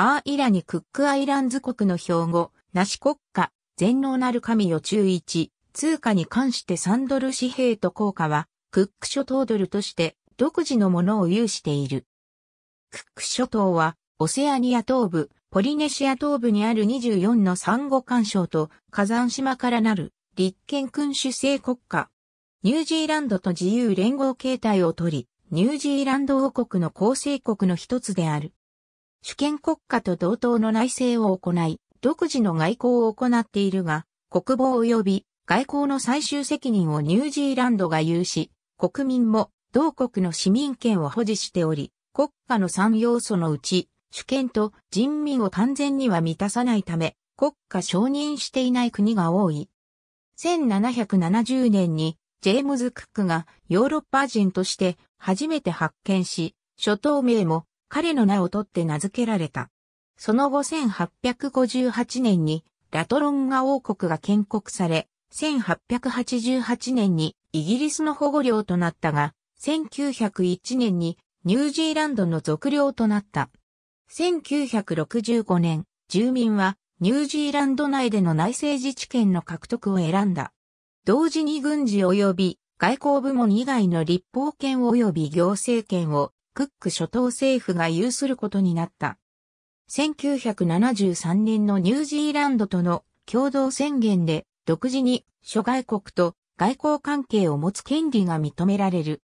アーイラにクックアイランズ国の標語、なし国家、全能なる神よ中一、通貨に関して3ドル紙幣と効果は、クック諸島ドルとして独自のものを有している。クック諸島は、オセアニア東部、ポリネシア東部にある24の産後干渉と火山島からなる立憲君主制国家。ニュージーランドと自由連合形態をとり、ニュージーランド王国の構成国の一つである。主権国家と同等の内政を行い、独自の外交を行っているが、国防及び外交の最終責任をニュージーランドが有し、国民も同国の市民権を保持しており、国家の3要素のうち、主権と人民を完全には満たさないため、国家承認していない国が多い。1770年にジェームズ・クックがヨーロッパ人として初めて発見し、諸島名も彼の名を取って名付けられた。その後1858年にラトロンガ王国が建国され、1888年にイギリスの保護領となったが、1901年にニュージーランドの属領となった。1965年、住民はニュージーランド内での内政自治権の獲得を選んだ。同時に軍事及び外交部門以外の立法権及び行政権をクック諸島政府が有することになった。1973年のニュージーランドとの共同宣言で独自に諸外国と外交関係を持つ権利が認められる。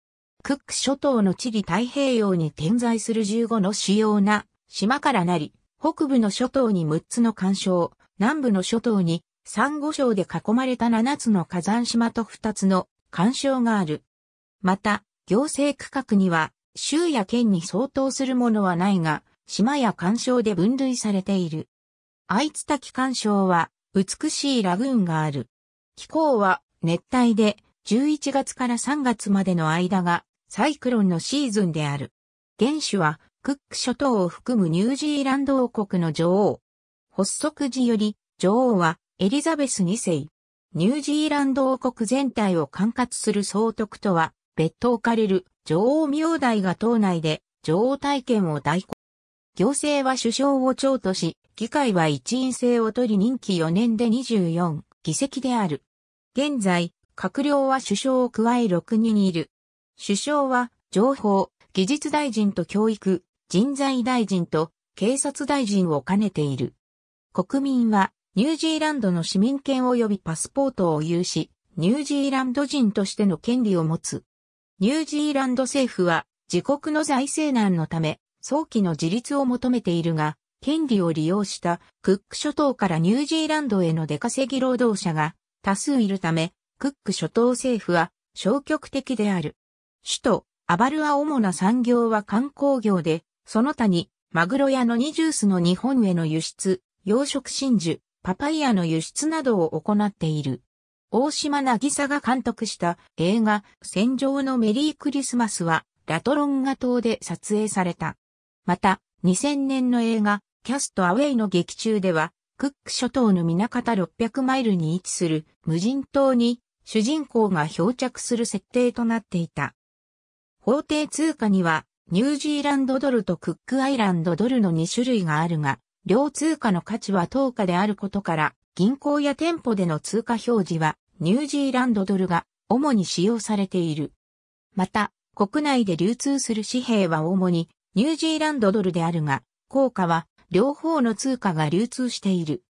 クック諸島の地理太平洋に点在する15の主要な島からなり、北部の諸島に6つの干渉、南部の諸島に珊瑚礁で囲まれた7つの火山島と2つの干渉がある。また、行政区画には州や県に相当するものはないが、島や干渉で分類されている。あいつたき干渉は、美しいラグーンがある。気候は熱帯で、11月から3月までの間がサイクロンのシーズンである。原種はクック諸島を含むニュージーランド王国の女王。発足時より女王はエリザベス2世。ニュージーランド王国全体を管轄する総督とは別途置かれる女王明代が党内で女王体験を代行。行政は首相を長とし、議会は一員制を取り任期4年で24議席である。現在、閣僚は首相を加え6人いる。首相は、情報、技術大臣と教育、人材大臣と警察大臣を兼ねている。国民は、ニュージーランドの市民権及びパスポートを有し、ニュージーランド人としての権利を持つ。ニュージーランド政府は自国の財政難のため早期の自立を求めているが、権利を利用したクック諸島からニュージーランドへの出稼ぎ労働者が多数いるため、クック諸島政府は消極的である。首都アバルは主な産業は観光業で、その他にマグロやのニジュースの日本への輸出、養殖真珠、パパイヤの輸出などを行っている。大島渚が監督した映画戦場のメリークリスマスはラトロンガ島で撮影された。また、2000年の映画キャストアウェイの劇中では、クック諸島の南方600マイルに位置する無人島に主人公が漂着する設定となっていた。法定通貨にはニュージーランドドルとクックアイランドドルの2種類があるが、両通貨の価値は等価であることから、銀行や店舗での通貨表示はニュージーランドドルが主に使用されている。また、国内で流通する紙幣は主にニュージーランドドルであるが、効果は両方の通貨が流通している。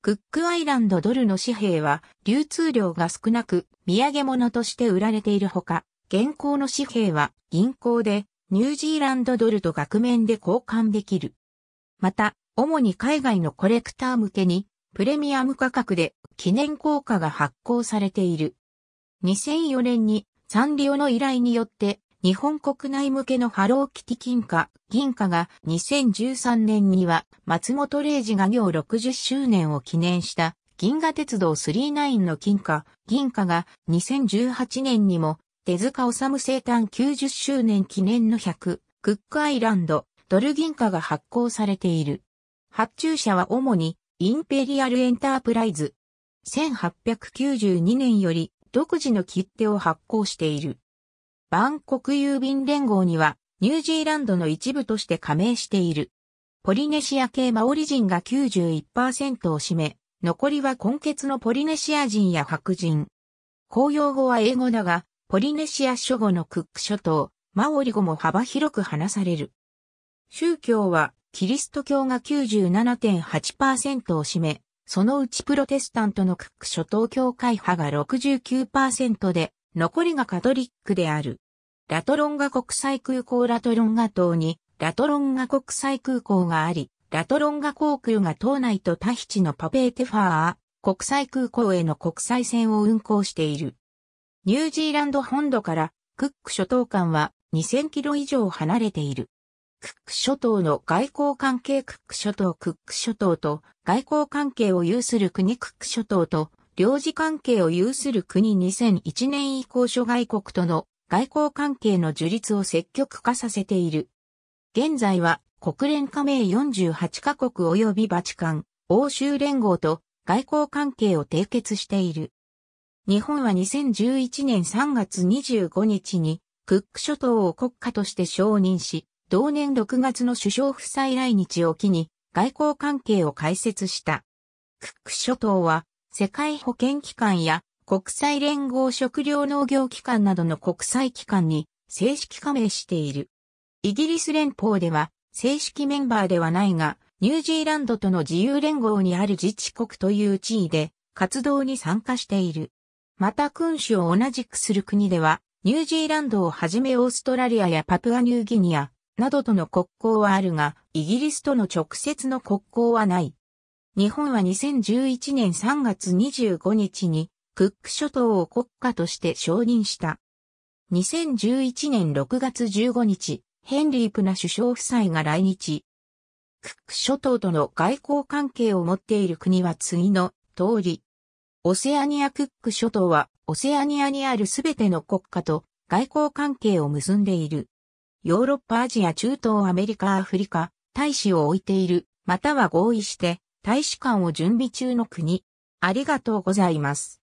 クックアイランドドルの紙幣は流通量が少なく土産物として売られているほか、現行の紙幣は銀行でニュージーランドドルと額面で交換できる。また、主に海外のコレクター向けにプレミアム価格で記念硬貨が発行されている。2004年にサンリオの依頼によって日本国内向けのハローキティ金貨、銀貨が2013年には松本零士が業60周年を記念した銀河鉄道39の金貨、銀貨が2018年にも手塚治虫生誕90周年記念の100、クックアイランド、ドル銀貨が発行されている。発注者は主にインペリアルエンタープライズ。1892年より独自の切手を発行している。バンコク郵便連合にはニュージーランドの一部として加盟している。ポリネシア系マオリ人が91%を占め、残りは根血のポリネシア人や白人。公用語は英語だが、ポリネシア諸語のクック諸島、マオリ語も幅広く話される。宗教はキリスト教が97.8%を占め、そのうちプロテスタントのクック諸島教会派が69%で、残りがカトリックである。ラトロンガ国際空港ラトロンガ島に、ラトロンガ国際空港があり、ラトロンガ航空が島内とタヒチのパペーテファー国際空港への国際線を運航している。ニュージーランド本土からクック諸島間は2000キロ以上離れている。クック諸島の外交関係クック諸島クック諸島と外交関係を有する国クック諸島と領事関係を有する国2001年以降諸外国との外交関係の樹立を積極化させている。現在は国連加盟48カ国及びバチカン、欧州連合と外交関係を締結している。日本は2011年3月25日にクック諸島を国家として承認し、同年6月の首相夫妻来日を機に外交関係を開設した。クック諸島は世界保健機関や国際連合食糧農業機関などの国際機関に正式加盟している。イギリス連邦では正式メンバーではないが、ニュージーランドとの自由連合にある自治国という地位で活動に参加している。また君主を同じくする国では、ニュージーランドをはじめオーストラリアやパプアニューギニア、などとの国交はあるが、イギリスとの直接の国交はない。日本は2011年3月25日に、クック諸島を国家として承認した。2011年6月15日、ヘンリー・プナ首相夫妻が来日。クック諸島との外交関係を持っている国は次の通り。オセアニア・クック諸島は、オセアニアにあるすべての国家と外交関係を結んでいる。ヨーロッパアジア中東アメリカアフリカ、大使を置いている、または合意して、大使館を準備中の国。ありがとうございます。